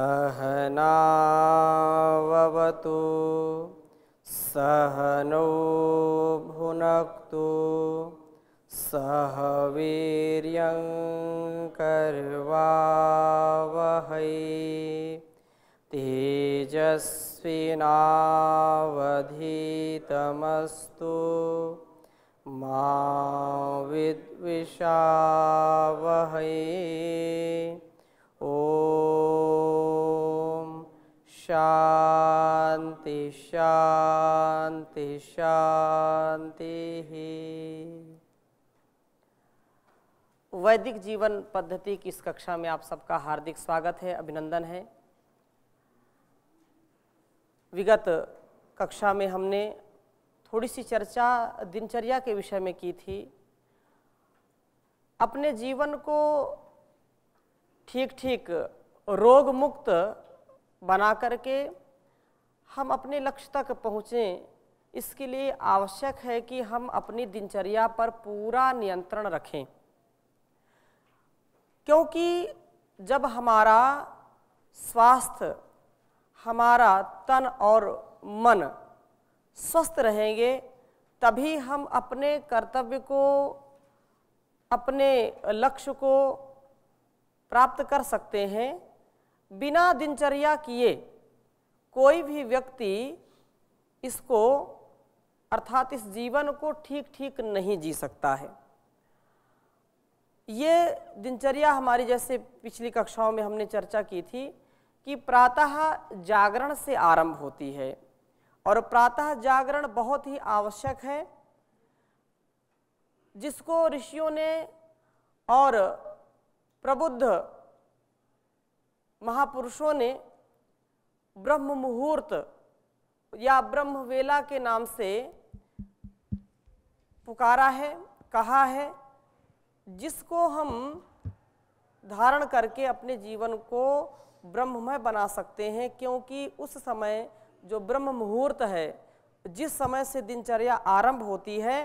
सहनावतु सहनो भुनक्तु सह कर्वा वह तेजस्वीनावधीतमस्तु मा विद्विषावहै ओ शांति शांति शांति वैदिक जीवन पद्धति की इस कक्षा में आप सबका हार्दिक स्वागत है अभिनंदन है विगत कक्षा में हमने थोड़ी सी चर्चा दिनचर्या के विषय में की थी अपने जीवन को ठीक ठीक रोग मुक्त बना करके हम अपने लक्ष्य तक पहुँचें इसके लिए आवश्यक है कि हम अपनी दिनचर्या पर पूरा नियंत्रण रखें क्योंकि जब हमारा स्वास्थ्य हमारा तन और मन स्वस्थ रहेंगे तभी हम अपने कर्तव्य को अपने लक्ष्य को प्राप्त कर सकते हैं बिना दिनचर्या किए कोई भी व्यक्ति इसको अर्थात इस जीवन को ठीक ठीक नहीं जी सकता है ये दिनचर्या हमारी जैसे पिछली कक्षाओं में हमने चर्चा की थी कि प्रातः जागरण से आरंभ होती है और प्रातः जागरण बहुत ही आवश्यक है जिसको ऋषियों ने और प्रबुद्ध महापुरुषों ने ब्रह्म मुहूर्त या ब्रह्म वेला के नाम से पुकारा है कहा है जिसको हम धारण करके अपने जीवन को ब्रह्ममय बना सकते हैं क्योंकि उस समय जो ब्रह्म मुहूर्त है जिस समय से दिनचर्या आरंभ होती है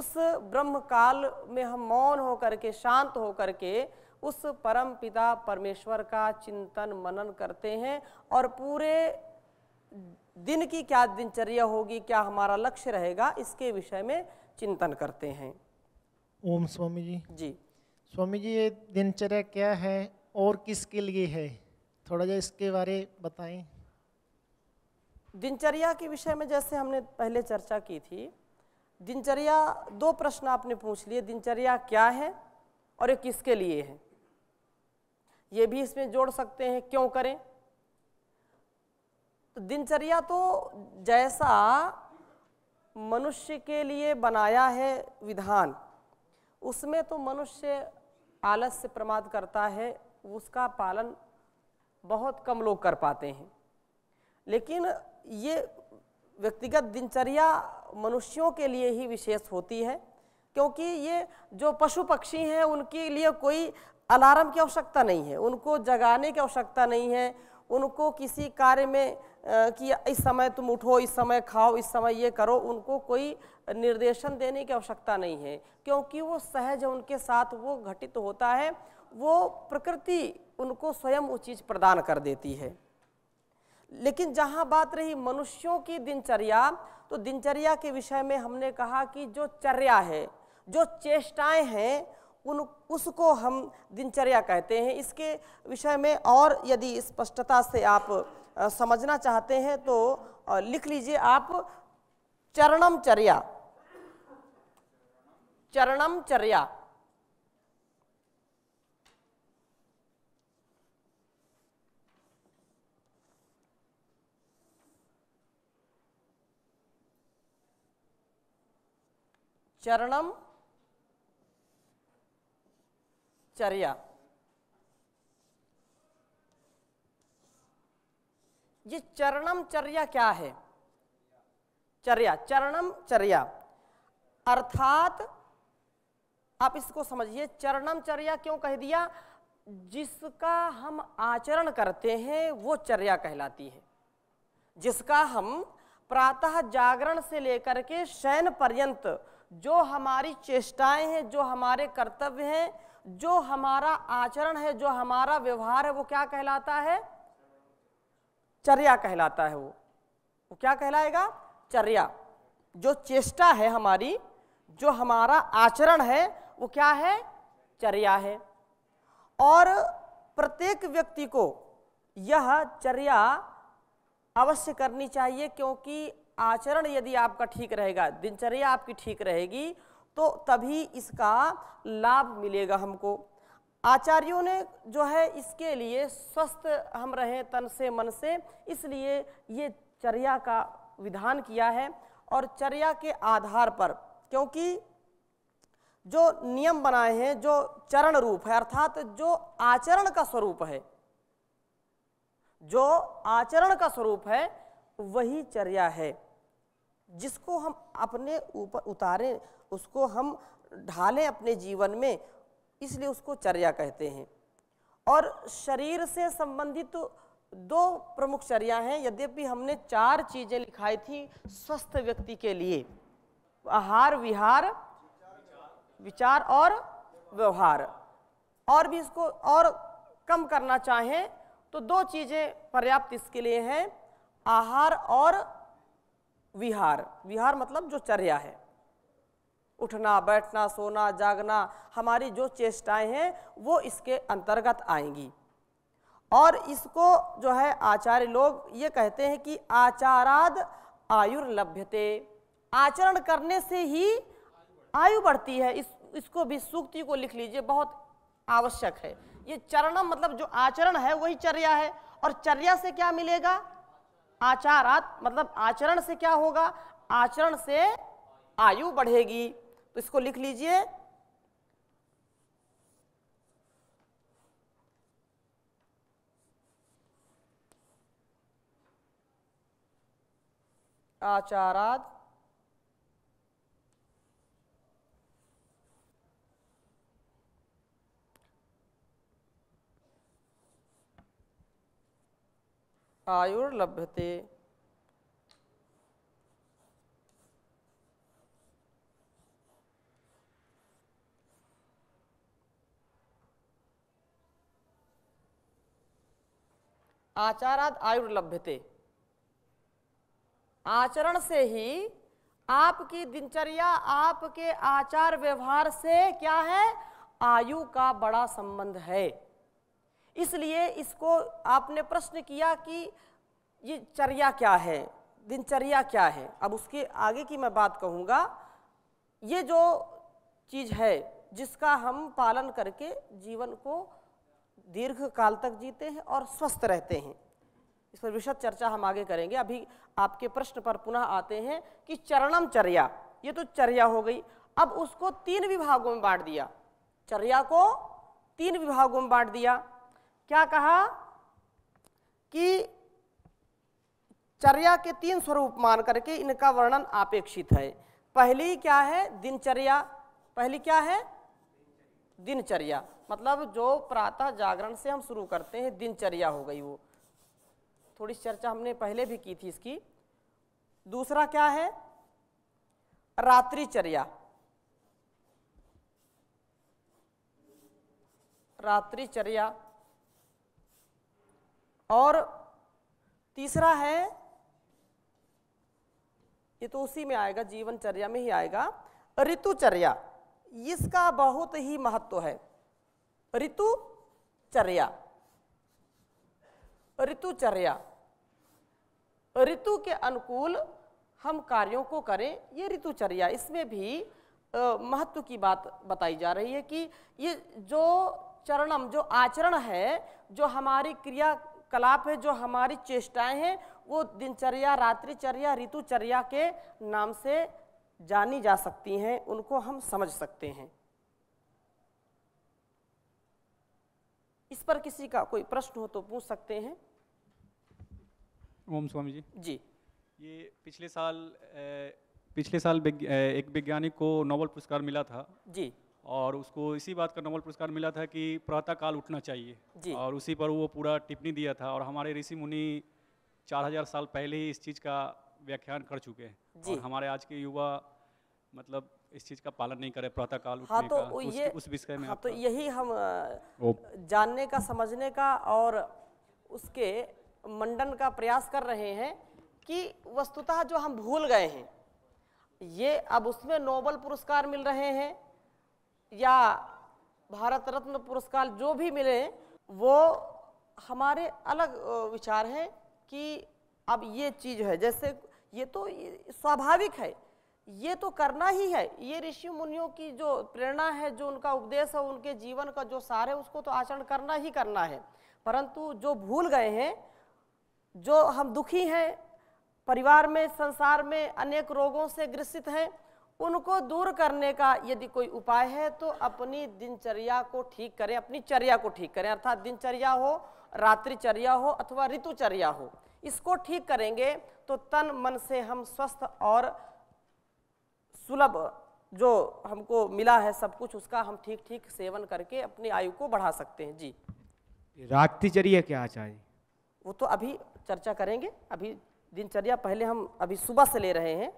उस ब्रह्म काल में हम मौन होकर के शांत होकर के उस परम पिता परमेश्वर का चिंतन मनन करते हैं और पूरे दिन की क्या दिनचर्या होगी क्या हमारा लक्ष्य रहेगा इसके विषय में चिंतन करते हैं ओम स्वामी जी जी स्वामी जी ये दिनचर्या क्या है और किसके लिए है थोड़ा जा इसके बारे बताएं दिनचर्या के विषय में जैसे हमने पहले चर्चा की थी दिनचर्या दो प्रश्न आपने पूछ लिए दिनचर्या क्या है और ये किसके लिए है ये भी इसमें जोड़ सकते हैं क्यों करें तो दिनचर्या तो जैसा मनुष्य के लिए बनाया है विधान उसमें तो मनुष्य आलस्य प्रमाद करता है उसका पालन बहुत कम लोग कर पाते हैं लेकिन ये व्यक्तिगत दिनचर्या मनुष्यों के लिए ही विशेष होती है क्योंकि ये जो पशु पक्षी हैं उनके लिए कोई अलार्म की आवश्यकता नहीं है उनको जगाने की आवश्यकता नहीं है उनको किसी कार्य में कि इस समय तुम उठो इस समय खाओ इस समय ये करो उनको कोई निर्देशन देने की आवश्यकता नहीं है क्योंकि वो सहज उनके साथ वो घटित होता है वो प्रकृति उनको स्वयं वो चीज़ प्रदान कर देती है लेकिन जहाँ बात रही मनुष्यों की दिनचर्या तो दिनचर्या के विषय में हमने कहा कि जो चर्या है जो चेष्टाएं हैं उन उसको हम दिनचर्या कहते हैं इसके विषय में और यदि स्पष्टता से आप समझना चाहते हैं तो लिख लीजिए आप चरणम चर्या चरणम चर्या चरणम चर्या ये चरणम चर्या क्या है चर्या चरणम चर्या अर्थात आप इसको समझिए चरणम चर्या क्यों कह दिया जिसका हम आचरण करते हैं वो चर्या कहलाती है जिसका हम प्रातः जागरण से लेकर के शयन पर्यंत जो हमारी चेष्टाएं हैं जो हमारे कर्तव्य हैं जो हमारा आचरण है जो हमारा व्यवहार है वो क्या कहलाता है चर्या कहलाता है वो वो क्या कहलाएगा चर्या जो चेष्टा है हमारी जो हमारा आचरण है वो क्या है चर्या है और प्रत्येक व्यक्ति को यह चर्या अवश्य करनी चाहिए क्योंकि आचरण यदि आपका ठीक रहेगा दिनचर्या आपकी ठीक रहेगी तो तभी इसका लाभ मिलेगा हमको आचार्यों ने जो है इसके लिए स्वस्थ हम रहे तन से मन से इसलिए ये चर्या का विधान किया है और चर्या के आधार पर क्योंकि जो नियम बनाए हैं जो चरण रूप है अर्थात जो आचरण का स्वरूप है जो आचरण का स्वरूप है वही चर्या है जिसको हम अपने ऊपर उतारें उसको हम ढालें अपने जीवन में इसलिए उसको चर्या कहते हैं और शरीर से संबंधित तो दो प्रमुख चर्या हैं यद्यपि हमने चार चीज़ें लिखाई थी स्वस्थ व्यक्ति के लिए आहार विहार विचार और व्यवहार और भी इसको और कम करना चाहें तो दो चीज़ें पर्याप्त इसके लिए हैं आहार और विहार विहार मतलब जो चर्या है उठना बैठना सोना जागना हमारी जो चेष्टाएं हैं वो इसके अंतर्गत आएंगी और इसको जो है आचार्य लोग ये कहते हैं कि आचाराद आयुर्लभ्यते आचरण करने से ही आयु बढ़ती है इस इसको भी सूक्ति को लिख लीजिए बहुत आवश्यक है ये चरणम मतलब जो आचरण है वही चर्या है और चर्या से क्या मिलेगा आचारात मतलब आचरण से क्या होगा आचरण से आयु बढ़ेगी तो इसको लिख लीजिए आचारात आयुर्लभ्यते आचाराद आयुर्लभ्यते आचरण से ही आपकी दिनचर्या आपके आचार व्यवहार से क्या है आयु का बड़ा संबंध है इसलिए इसको आपने प्रश्न किया कि ये चर्या क्या है दिनचर्या क्या है अब उसके आगे की मैं बात कहूँगा ये जो चीज़ है जिसका हम पालन करके जीवन को दीर्घ काल तक जीते हैं और स्वस्थ रहते हैं इस पर विशद चर्चा हम आगे करेंगे अभी आपके प्रश्न पर पुनः आते हैं कि चरणम चर्या ये तो चर्या हो गई अब उसको तीन विभागों में बांट दिया चर्या को तीन विभागों में बांट दिया क्या कहा कि चर्या के तीन स्वरूप मान करके इनका वर्णन अपेक्षित है पहली क्या है दिनचर्या पहली क्या है दिनचर्या मतलब जो प्रातः जागरण से हम शुरू करते हैं दिनचर्या हो गई वो थोड़ी चर्चा हमने पहले भी की थी इसकी दूसरा क्या है रात्रिचर्या रात्रिचर्या और तीसरा है ये तो उसी में आएगा जीवनचर्या में ही आएगा ऋतुचर्या इसका बहुत ही महत्व है ऋतुचर्या ऋतुचर्या ऋतु के अनुकूल हम कार्यों को करें ये ऋतुचर्या इसमें भी महत्व की बात बताई जा रही है कि ये जो चरणम जो आचरण है जो हमारी क्रिया कलाप है जो हमारी चेष्टाएं हैं वो दिनचर्या रात्रिचर्या ऋतुचर्या के नाम से जानी जा सकती हैं उनको हम समझ सकते हैं इस पर किसी का कोई प्रश्न हो तो पूछ सकते हैं ओम स्वामी जी जी ये पिछले साल ए, पिछले साल एक वैज्ञानिक को नोबल पुरस्कार मिला था जी और उसको इसी बात का नोबल पुरस्कार मिला था कि प्रातः काल उठना चाहिए और उसी पर वो पूरा टिप्पणी दिया था और हमारे ऋषि मुनि चार हजार साल पहले ही इस चीज़ का व्याख्यान कर चुके हैं और हमारे आज के युवा मतलब इस चीज का पालन नहीं करे प्रातः काल हाँ तो का, ये उस विषय में हाँ तो यही हम जानने का समझने का और उसके मंडन का प्रयास कर रहे हैं कि वस्तुतः जो हम भूल गए हैं ये अब उसमें नोबल पुरस्कार मिल रहे हैं या भारत रत्न पुरस्कार जो भी मिले वो हमारे अलग विचार हैं कि अब ये चीज़ है जैसे ये तो स्वाभाविक है ये तो करना ही है ये ऋषि मुनियों की जो प्रेरणा है जो उनका उपदेश है उनके जीवन का जो सार है उसको तो आचरण करना ही करना है परंतु जो भूल गए हैं जो हम दुखी हैं परिवार में संसार में अनेक रोगों से ग्रसित हैं उनको दूर करने का यदि कोई उपाय है तो अपनी दिनचर्या को ठीक करें अपनी चर्या को ठीक करें अर्थात दिनचर्या हो रात्रिचर्या हो अथवा ऋतुचर्या हो इसको ठीक करेंगे तो तन मन से हम स्वस्थ और सुलभ जो हमको मिला है सब कुछ उसका हम ठीक ठीक सेवन करके अपनी आयु को बढ़ा सकते हैं जी रात्रिचर्या क्या चाहिए वो तो अभी चर्चा करेंगे अभी दिनचर्या पहले हम अभी सुबह से ले रहे हैं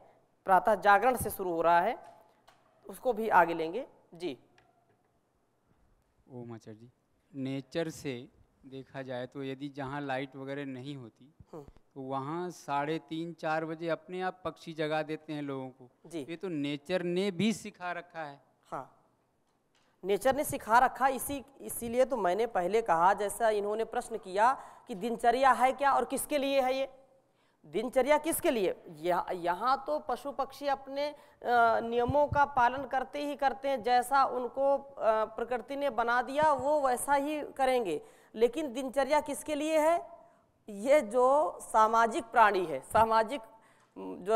प्रातः जागरण से शुरू हो रहा है उसको भी आगे लेंगे जी ओम आचार्य जी नेचर से देखा जाए तो यदि जहाँ लाइट वगैरह नहीं होती हम्म। तो वहाँ साढ़े तीन चार बजे अपने आप पक्षी जगा देते हैं लोगों को जी ये तो नेचर ने भी सिखा रखा है हाँ नेचर ने सिखा रखा इसी इसीलिए तो मैंने पहले कहा जैसा इन्होंने प्रश्न किया कि दिनचर्या है क्या और किसके लिए है ये दिनचर्या किसके लिए यह, यहाँ तो पशु पक्षी अपने नियमों का पालन करते ही करते हैं जैसा उनको प्रकृति ने बना दिया वो वैसा ही करेंगे लेकिन दिनचर्या किसके लिए है ये जो सामाजिक प्राणी है सामाजिक जो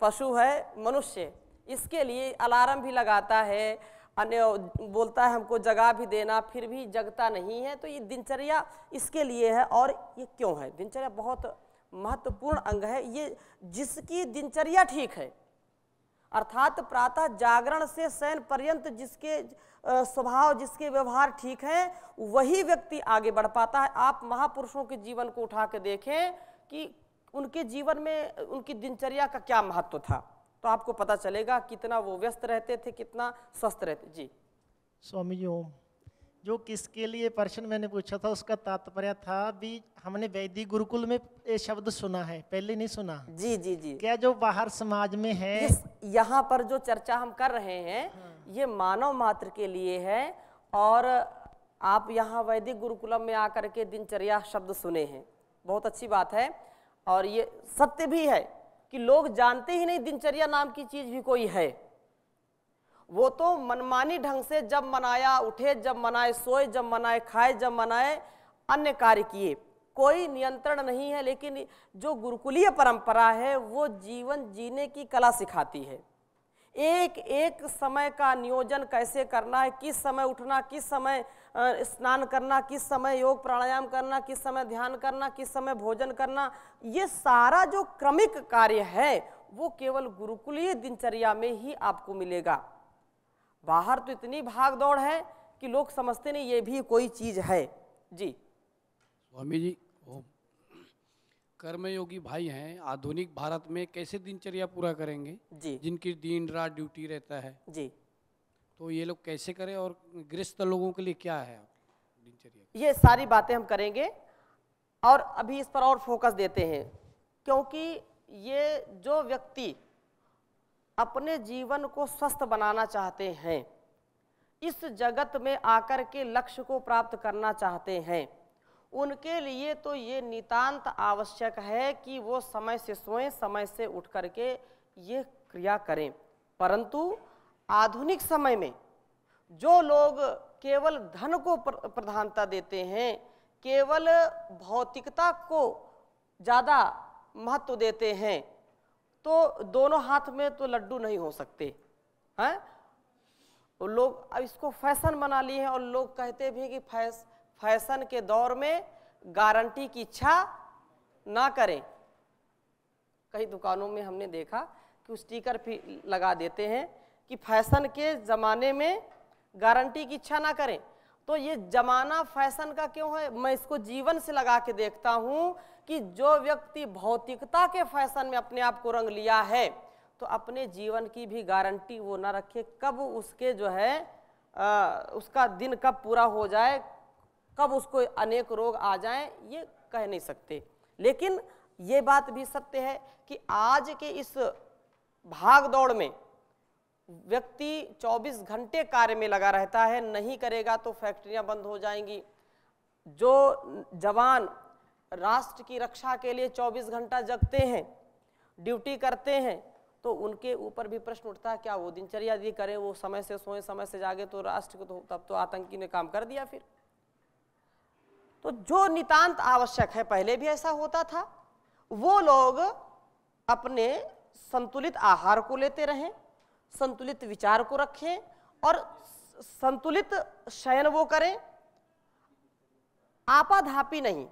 पशु है मनुष्य इसके लिए अलार्म भी लगाता है अन्य बोलता है हमको जगा भी देना फिर भी जगता नहीं है तो ये दिनचर्या इसके लिए है और ये क्यों है दिनचर्या बहुत महत्वपूर्ण अंग है ये जिसकी दिनचर्या ठीक है अर्थात प्रातः जागरण से शयन पर्यंत जिसके स्वभाव जिसके व्यवहार ठीक है वही व्यक्ति आगे बढ़ पाता है आप महापुरुषों के जीवन को उठा के देखें कि उनके जीवन में उनकी दिनचर्या का क्या महत्व था तो आपको पता चलेगा कितना वो व्यस्त रहते थे कितना स्वस्थ रहते जी स्वामी जी ओम जो किसके लिए प्रश्न मैंने पूछा था उसका तात्पर्य था भी हमने वैदिक गुरुकुल में ये शब्द सुना है पहले नहीं सुना जी जी जी क्या जो बाहर समाज में है यहाँ पर जो चर्चा हम कर रहे हैं हाँ। ये मानव मात्र के लिए है और आप यहाँ वैदिक गुरुकुलम में आकर के दिनचर्या शब्द सुने हैं बहुत अच्छी बात है और ये सत्य भी है कि लोग जानते ही नहीं दिनचर्या नाम की चीज भी कोई है वो तो मनमानी ढंग से जब मनाया उठे जब मनाए सोए जब मनाए खाए जब मनाए अन्य कार्य किए कोई नियंत्रण नहीं है लेकिन जो गुरुकुलीय परंपरा है वो जीवन जीने की कला सिखाती है एक एक समय का नियोजन कैसे करना है किस समय उठना किस समय स्नान करना किस समय योग प्राणायाम करना किस समय ध्यान करना किस समय भोजन करना ये सारा जो क्रमिक कार्य है वो केवल गुरुकुलीय दिनचर्या में ही आपको मिलेगा बाहर तो इतनी भाग दौड़ है कि लोग समझते नहीं ये भी कोई चीज है जी स्वामी जी कर्मयोगी भाई हैं आधुनिक भारत में कैसे दिनचर्या पूरा करेंगे जी जिनकी दिन रात ड्यूटी रहता है जी तो ये लोग कैसे करें और गृहस्थ लोगों के लिए क्या है दिनचर्या ये सारी बातें हम करेंगे और अभी इस पर और फोकस देते हैं क्योंकि ये जो व्यक्ति अपने जीवन को स्वस्थ बनाना चाहते हैं इस जगत में आकर के लक्ष्य को प्राप्त करना चाहते हैं उनके लिए तो ये नितांत आवश्यक है कि वो समय से सोएं समय से उठ करके ये क्रिया करें परंतु आधुनिक समय में जो लोग केवल धन को प्रधानता देते हैं केवल भौतिकता को ज़्यादा महत्व देते हैं तो दोनों हाथ में तो लड्डू नहीं हो सकते हैं और लोग अब इसको फैशन बना लिए हैं और लोग कहते भी कि फैस फैशन के दौर में गारंटी की इच्छा ना करें कई दुकानों में हमने देखा कि स्टिकर भी लगा देते हैं कि फैशन के ज़माने में गारंटी की इच्छा ना करें तो ये जमाना फैशन का क्यों है मैं इसको जीवन से लगा के देखता हूँ कि जो व्यक्ति भौतिकता के फैशन में अपने आप को रंग लिया है तो अपने जीवन की भी गारंटी वो ना रखे कब उसके जो है आ, उसका दिन कब पूरा हो जाए कब उसको अनेक रोग आ जाए ये कह नहीं सकते लेकिन ये बात भी सत्य है कि आज के इस भाग दौड़ में व्यक्ति 24 घंटे कार्य में लगा रहता है नहीं करेगा तो फैक्ट्रियां बंद हो जाएंगी जो जवान राष्ट्र की रक्षा के लिए 24 घंटा जगते हैं ड्यूटी करते हैं तो उनके ऊपर भी प्रश्न उठता है क्या वो दिनचर्या यदि करें वो समय से सोए समय से जागे तो राष्ट्र को तो तब तो आतंकी ने काम कर दिया फिर तो जो नितांत आवश्यक है पहले भी ऐसा होता था वो लोग अपने संतुलित आहार को लेते रहें संतुलित विचार को रखें और संतुलित शयन वो करें आपाधापी नहीं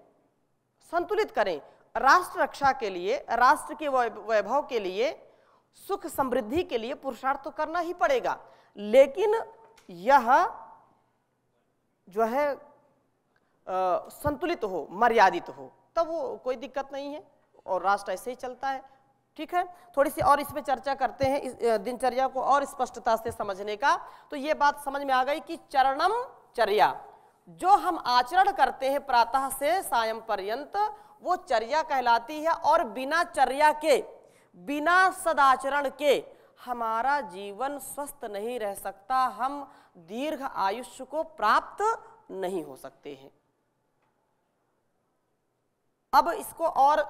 संतुलित करें राष्ट्र रक्षा के लिए राष्ट्र के वैभव के लिए सुख समृद्धि के लिए पुरुषार्थ तो करना ही पड़ेगा लेकिन यह जो है आ, संतुलित हो मर्यादित हो तब वो कोई दिक्कत नहीं है और राष्ट्र ऐसे ही चलता है ठीक है थोड़ी सी और इस पर चर्चा करते हैं इस दिनचर्या को और स्पष्टता से समझने का तो ये बात समझ में आ गई कि चरणम चर्या जो हम आचरण करते हैं प्रातः से सायं पर्यंत वो चर्या कहलाती है और बिना चर्या के बिना सदाचरण के हमारा जीवन स्वस्थ नहीं रह सकता हम दीर्घ आयुष्य को प्राप्त नहीं हो सकते हैं अब इसको और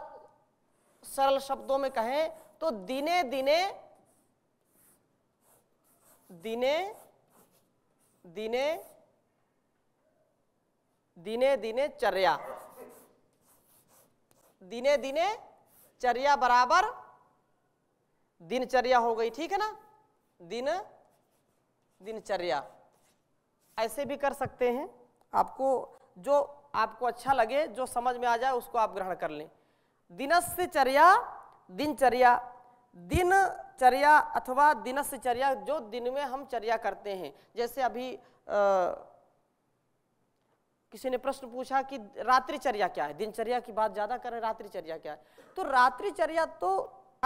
सरल शब्दों में कहें तो दिने दिने दिने दिने दिने दिने चर्या दिने दिने चर्या बराबर दिनचर्या हो गई ठीक है ना दिन दिनचर्या ऐसे भी कर सकते हैं आपको जो आपको अच्छा लगे जो समझ में आ जाए उसको आप ग्रहण कर लें दिनचर्या दिनचर्या दिनचर्या अथवा दिनचर्या जो दिन में हम चर्या करते हैं जैसे अभी आ, किसी ने प्रश्न पूछा कि रात्रिचर्या क्या है दिनचर्या की बात ज्यादा करें रात्रिचर्या क्या है तो रात्रिचर्या तो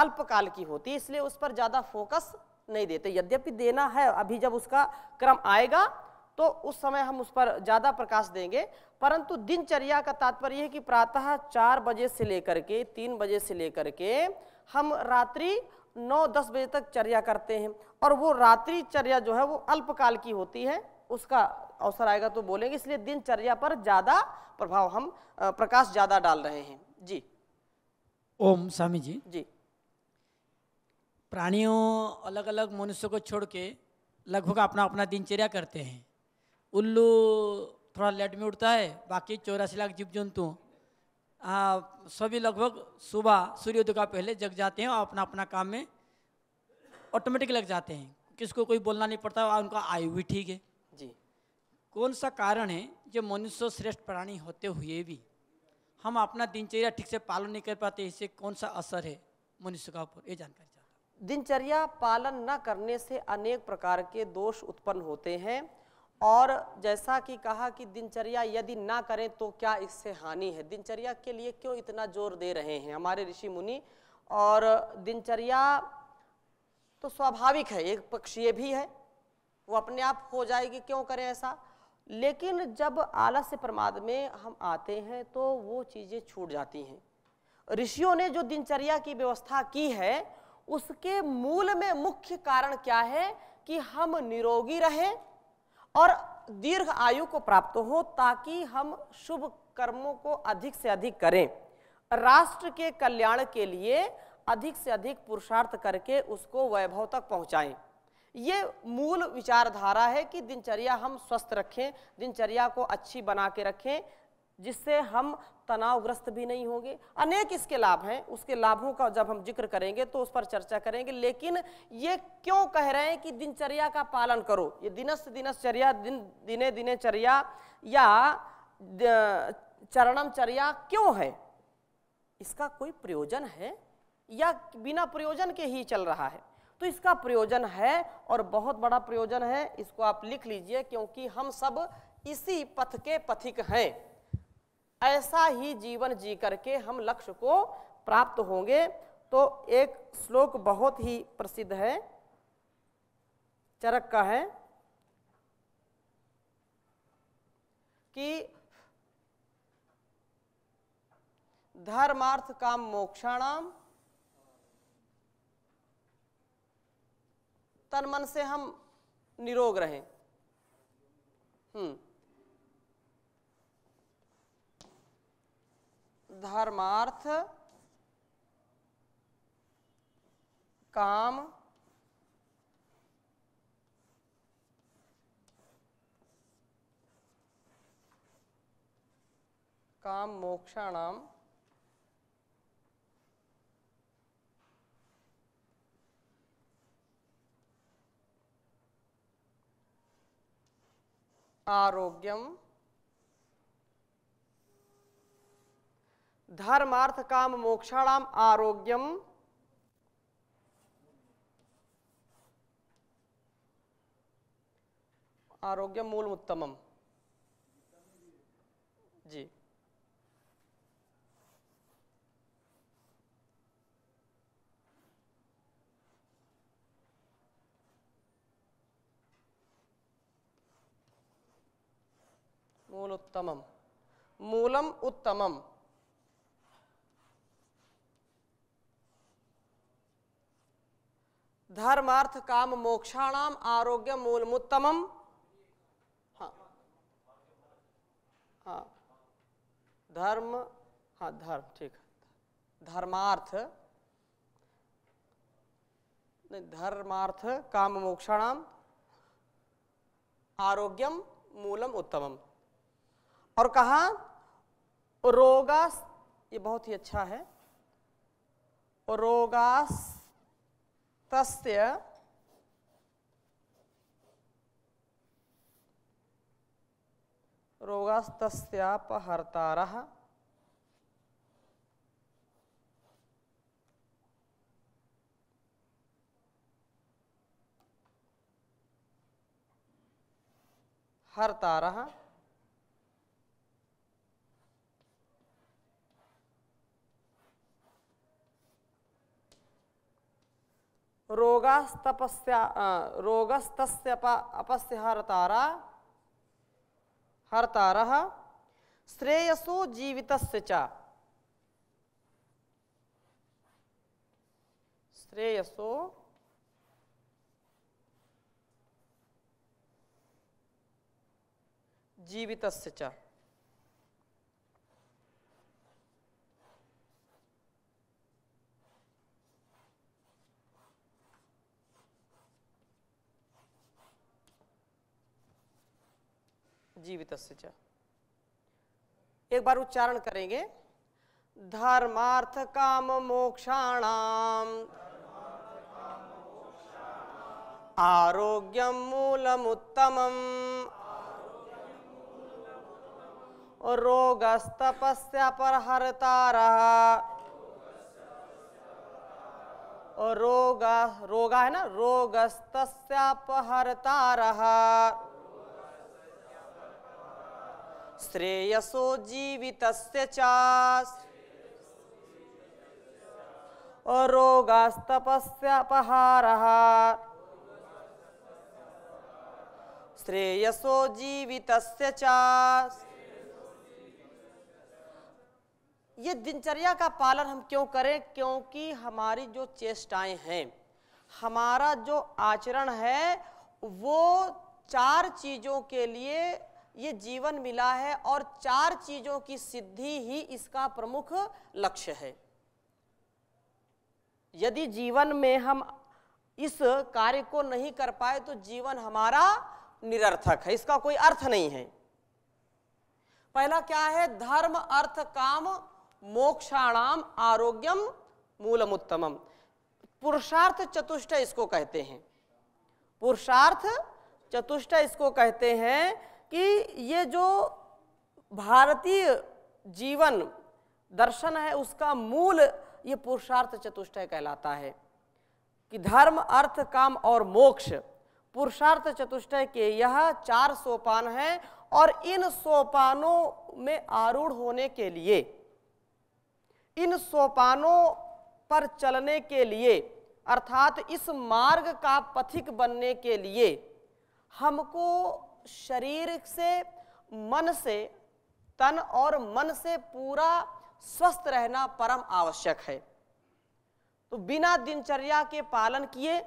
अल्पकाल की होती है इसलिए उस पर ज्यादा फोकस नहीं देते यद्यपि देना है अभी जब उसका क्रम आएगा तो उस समय हम उस पर ज़्यादा प्रकाश देंगे परंतु दिनचर्या का तात्पर्य है कि प्रातः चार बजे से लेकर के तीन बजे से लेकर के हम रात्रि नौ दस बजे तक चर्या करते हैं और वो रात्रि चर्या जो है वो अल्पकाल की होती है उसका अवसर आएगा तो बोलेंगे इसलिए दिनचर्या पर ज़्यादा प्रभाव हम प्रकाश ज़्यादा डाल रहे हैं जी ओम स्वामी जी जी प्राणियों अलग अलग मनुष्य को छोड़ के लगभग अपना अपना दिनचर्या करते हैं उल्लू थोड़ा लेट में उठता है बाकी चौरासी लाख जीव जंतु सभी लगभग सुबह सूर्योदय का पहले जग जाते हैं और अपना अपना काम में ऑटोमेटिक लग जाते हैं किसको कोई बोलना नहीं पड़ता और उनका आयु भी ठीक है जी कौन सा कारण है जो मनुष्य श्रेष्ठ प्राणी होते हुए भी हम अपना दिनचर्या ठीक से पालन नहीं कर पाते इससे कौन सा असर है मनुष्य का ऊपर ये जानकारी चाहता दिनचर्या पालन न करने से अनेक प्रकार के दोष उत्पन्न होते हैं और जैसा कि कहा कि दिनचर्या यदि ना करें तो क्या इससे हानि है दिनचर्या के लिए क्यों इतना जोर दे रहे हैं हमारे ऋषि मुनि और दिनचर्या तो स्वाभाविक है एक पक्षीय भी है वो अपने आप हो जाएगी क्यों करें ऐसा लेकिन जब आलस्य प्रमाद में हम आते हैं तो वो चीज़ें छूट जाती हैं ऋषियों ने जो दिनचर्या की व्यवस्था की है उसके मूल में मुख्य कारण क्या है कि हम निरोगी रहें और दीर्घ आयु को प्राप्त हो ताकि हम शुभ कर्मों को अधिक से अधिक करें राष्ट्र के कल्याण के लिए अधिक से अधिक पुरुषार्थ करके उसको वैभव तक पहुंचाएं ये मूल विचारधारा है कि दिनचर्या हम स्वस्थ रखें दिनचर्या को अच्छी बना के रखें जिससे हम तनावग्रस्त भी नहीं होंगे अनेक इसके लाभ हैं उसके लाभों का जब हम जिक्र करेंगे तो उस पर चर्चा करेंगे लेकिन ये क्यों कह रहे हैं कि दिनचर्या का पालन करो ये दिनस दिनचर्या दिन दिने दिनेचर्या या चरणमचर्या क्यों है इसका कोई प्रयोजन है या बिना प्रयोजन के ही चल रहा है तो इसका प्रयोजन है और बहुत बड़ा प्रयोजन है इसको आप लिख लीजिए क्योंकि हम सब इसी पथ के पथिक हैं ऐसा ही जीवन जी करके हम लक्ष्य को प्राप्त होंगे तो एक श्लोक बहुत ही प्रसिद्ध है चरक का है कि धर्मार्थ काम मोक्षाणाम तन मन से हम निरोग रहें हम्म धर्मार्थ काम काम मोक्षाण आरोग्यम धर्मार्थ काम मोक्षाणाम आरोग्यम आरोग्य मूल उत्तम जी मूल उत्तम मूलम उत्तम धर्मार्थ काम मोक्षाणाम आरोग्य मुत्तम हाँ हाँ धर्म हाँ धर्म ठीक धर्मार्थ नहीं धर्मार्थ काम मोक्षाणाम आरोग्यम मूलम उत्तमम और कहा रोगास ये बहुत ही अच्छा है रोगास प्रस्त्य रोगास्तस्यापहर्तार हर्तारः रोगास्तपस्या रोगस्त अपस्य हरतारा हरतारः श्रेयसो जीवित श्रेयसो जीवित जीवित एक बार उच्चारण करेंगे धर्मार्थ काम मोक्षाणाम आरोग्यम मूलम उत्तम रोग रोगा है ना रहा श्रेयसो जीवित श्रेयसो जीवित ये दिनचर्या का पालन हम क्यों करें क्योंकि हमारी जो चेष्टाएं हैं हमारा जो आचरण है वो चार चीज़ों के लिए ये जीवन मिला है और चार चीजों की सिद्धि ही इसका प्रमुख लक्ष्य है यदि जीवन में हम इस कार्य को नहीं कर पाए तो जीवन हमारा निरर्थक है इसका कोई अर्थ नहीं है पहला क्या है धर्म अर्थ काम मोक्षाणाम आरोग्यम मूलम पुरुषार्थ चतुष्ट इसको कहते हैं पुरुषार्थ चतुष्ट इसको कहते हैं कि ये जो भारतीय जीवन दर्शन है उसका मूल ये पुरुषार्थ चतुष्टय कहलाता है कि धर्म अर्थ काम और मोक्ष पुरुषार्थ चतुष्टय के यह चार सोपान हैं और इन सोपानों में आरूढ़ होने के लिए इन सोपानों पर चलने के लिए अर्थात इस मार्ग का पथिक बनने के लिए हमको शरीर से मन से तन और मन से पूरा स्वस्थ रहना परम आवश्यक है तो बिना दिनचर्या के पालन किए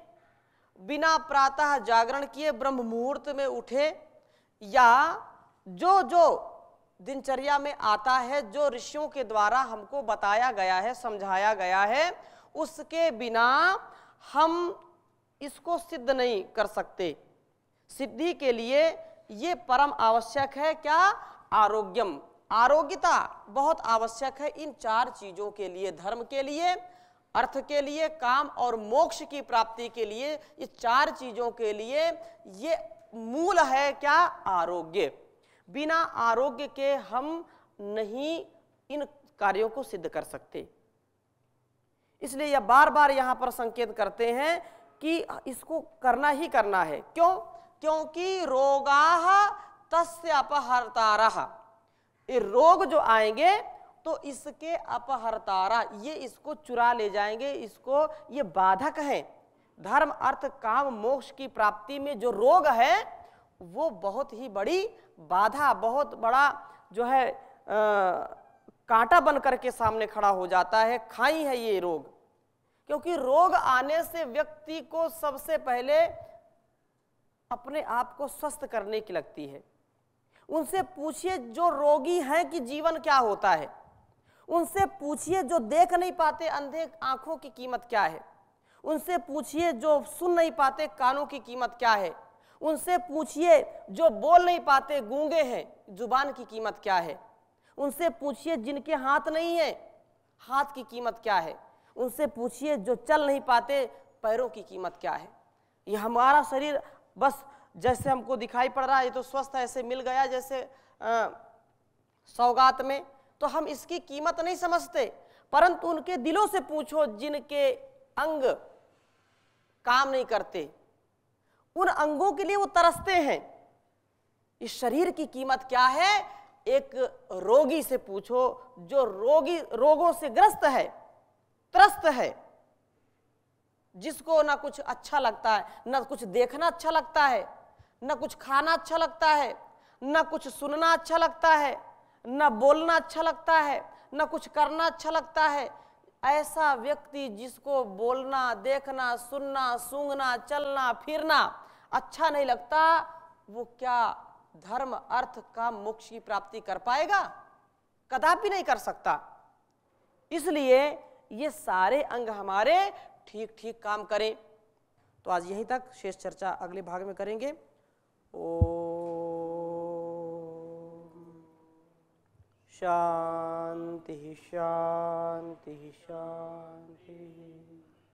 बिना प्रातः जागरण किए ब्रह्म मुहूर्त में उठे या जो जो दिनचर्या में आता है जो ऋषियों के द्वारा हमको बताया गया है समझाया गया है उसके बिना हम इसको सिद्ध नहीं कर सकते सिद्धि के लिए ये परम आवश्यक है क्या आरोग्यम आरोग्यता बहुत आवश्यक है इन चार चीजों के लिए धर्म के लिए अर्थ के लिए काम और मोक्ष की प्राप्ति के लिए इस चार चीजों के लिए ये मूल है क्या आरोग्य बिना आरोग्य के हम नहीं इन कार्यों को सिद्ध कर सकते इसलिए यह बार बार यहां पर संकेत करते हैं कि इसको करना ही करना है क्यों क्योंकि रोगा तस्य अपहर्तारा ये रोग जो आएंगे तो इसके अपहर्तारा ये इसको चुरा ले जाएंगे इसको ये बाधक हैं धर्म अर्थ काम मोक्ष की प्राप्ति में जो रोग है वो बहुत ही बड़ी बाधा बहुत बड़ा जो है आ, कांटा बन करके सामने खड़ा हो जाता है खाई है ये रोग क्योंकि रोग आने से व्यक्ति को सबसे पहले अपने आप को स्वस्थ करने की लगती है उनसे पूछिए जो रोगी हैं कि जीवन क्या होता है उनसे पूछिए जो देख नहीं पाते अंधे आंखों की कीमत क्या है उनसे पूछिए जो सुन नहीं पाते कानों की कीमत क्या है उनसे पूछिए जो बोल नहीं पाते गूंगे हैं जुबान की कीमत क्या है उनसे पूछिए जिनके हाथ नहीं है हाथ की कीमत क्या है उनसे पूछिए जो चल नहीं पाते पैरों की कीमत क्या है ये हमारा शरीर बस जैसे हमको दिखाई पड़ रहा है ये तो स्वस्थ ऐसे मिल गया जैसे आ, सौगात में तो हम इसकी कीमत नहीं समझते परंतु उनके दिलों से पूछो जिनके अंग काम नहीं करते उन अंगों के लिए वो तरसते हैं इस शरीर की कीमत क्या है एक रोगी से पूछो जो रोगी रोगों से ग्रस्त है त्रस्त है जिसको ना कुछ अच्छा लगता है ना कुछ देखना अच्छा लगता है ना कुछ खाना अच्छा लगता है ना कुछ सुनना अच्छा लगता है ना बोलना अच्छा लगता है ना कुछ करना अच्छा लगता है ऐसा व्यक्ति जिसको बोलना देखना सुनना सूंघना चलना फिरना अच्छा नहीं लगता वो क्या धर्म अर्थ का मोक्ष की प्राप्ति कर पाएगा कदापि नहीं कर सकता इसलिए ये सारे अंग हमारे ठीक ठीक काम करें तो आज यहीं तक शेष चर्चा अगले भाग में करेंगे ओ शांति शांति शांति